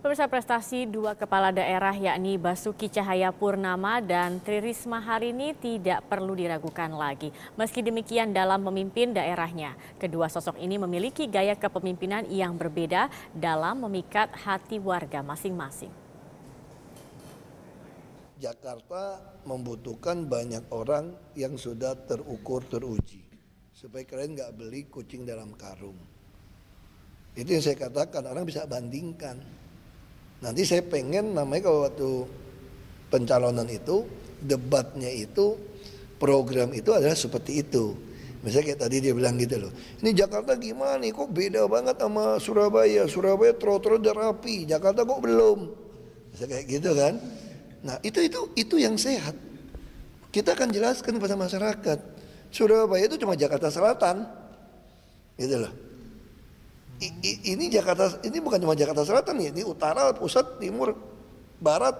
Pemirsa prestasi dua kepala daerah yakni Basuki Cahaya Purnama dan Tri Risma hari ini tidak perlu diragukan lagi. Meski demikian dalam memimpin daerahnya, kedua sosok ini memiliki gaya kepemimpinan yang berbeda dalam memikat hati warga masing-masing. Jakarta membutuhkan banyak orang yang sudah terukur, teruji. Supaya kalian nggak beli kucing dalam karung. Itu yang saya katakan, orang bisa bandingkan. Nanti saya pengen namanya kalau waktu pencalonan itu debatnya itu program itu adalah seperti itu. Misalnya kayak tadi dia bilang gitu loh. Ini Jakarta gimana nih? Kok beda banget sama Surabaya? Surabaya trotoar udah rapi, Jakarta kok belum? Misalnya kayak gitu kan. Nah, itu itu itu yang sehat. Kita akan jelaskan kepada masyarakat. Surabaya itu cuma Jakarta Selatan. Gitu loh ini Jakarta ini bukan cuma Jakarta Selatan ya, ini utara, pusat, timur, barat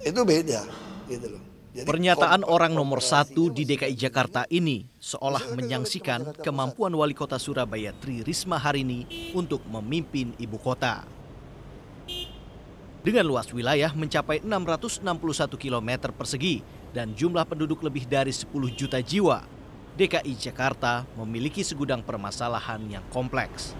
itu beda gitu loh. Jadi Pernyataan orang nomor satu di DKI Jakarta ini seolah menyangsikan kemampuan wali kota Surabaya Tri Risma hari ini untuk memimpin ibu kota. Dengan luas wilayah mencapai 661 km persegi dan jumlah penduduk lebih dari 10 juta jiwa, DKI Jakarta memiliki segudang permasalahan yang kompleks.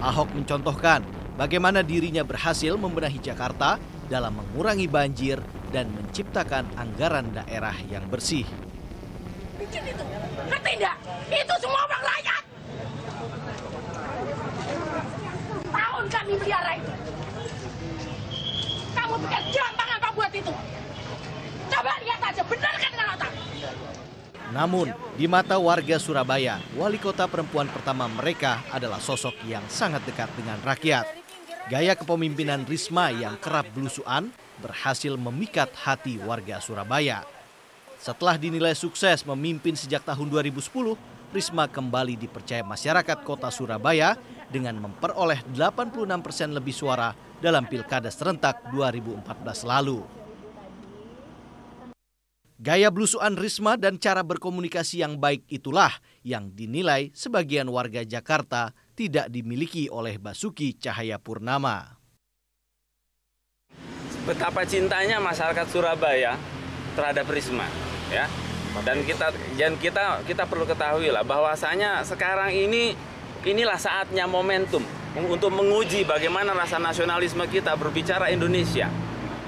Ahok mencontohkan bagaimana dirinya berhasil membenahi Jakarta dalam mengurangi banjir dan menciptakan anggaran daerah yang bersih. Itu semua Namun, di mata warga Surabaya, wali kota perempuan pertama mereka adalah sosok yang sangat dekat dengan rakyat. Gaya kepemimpinan Risma yang kerap belusuan berhasil memikat hati warga Surabaya. Setelah dinilai sukses memimpin sejak tahun 2010, Risma kembali dipercaya masyarakat kota Surabaya dengan memperoleh 86 persen lebih suara dalam pilkada serentak 2014 lalu. Gaya belusuan Risma dan cara berkomunikasi yang baik itulah yang dinilai sebagian warga Jakarta tidak dimiliki oleh Basuki Cahayapurnama. Betapa cintanya masyarakat Surabaya terhadap Risma, ya. Dan kita dan kita kita perlu ketahui lah bahwasanya sekarang ini inilah saatnya momentum untuk menguji bagaimana rasa nasionalisme kita berbicara Indonesia.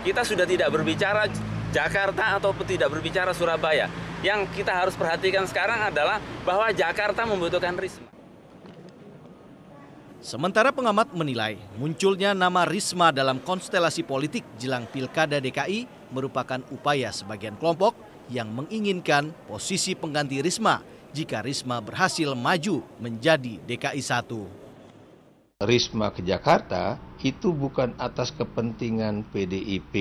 Kita sudah tidak berbicara Jakarta atau tidak berbicara Surabaya. Yang kita harus perhatikan sekarang adalah bahwa Jakarta membutuhkan Risma. Sementara pengamat menilai munculnya nama Risma dalam konstelasi politik jelang Pilkada DKI merupakan upaya sebagian kelompok yang menginginkan posisi pengganti Risma jika Risma berhasil maju menjadi DKI 1. Risma ke Jakarta itu bukan atas kepentingan PDIP,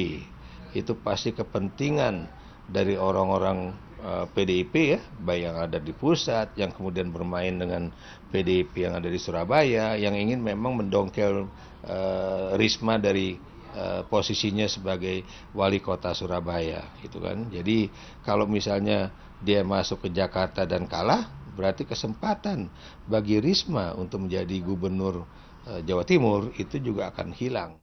itu pasti kepentingan dari orang-orang PDIP eh, ya, baik yang ada di pusat, yang kemudian bermain dengan PDIP yang ada di Surabaya, yang ingin memang mendongkel uh, Risma dari uh, posisinya sebagai wali kota Surabaya, gitu kan. Jadi kalau misalnya dia masuk ke Jakarta dan kalah, berarti kesempatan bagi Risma untuk menjadi gubernur uh, Jawa Timur itu juga akan hilang.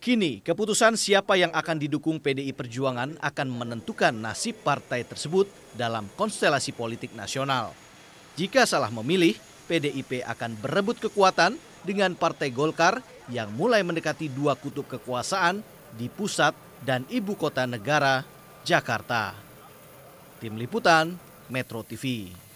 Kini, keputusan siapa yang akan didukung PDI Perjuangan akan menentukan nasib partai tersebut dalam konstelasi politik nasional. Jika salah memilih, PDIP akan berebut kekuatan dengan Partai Golkar yang mulai mendekati dua kutub kekuasaan di pusat dan ibu kota negara, Jakarta. Tim Liputan, Metro TV.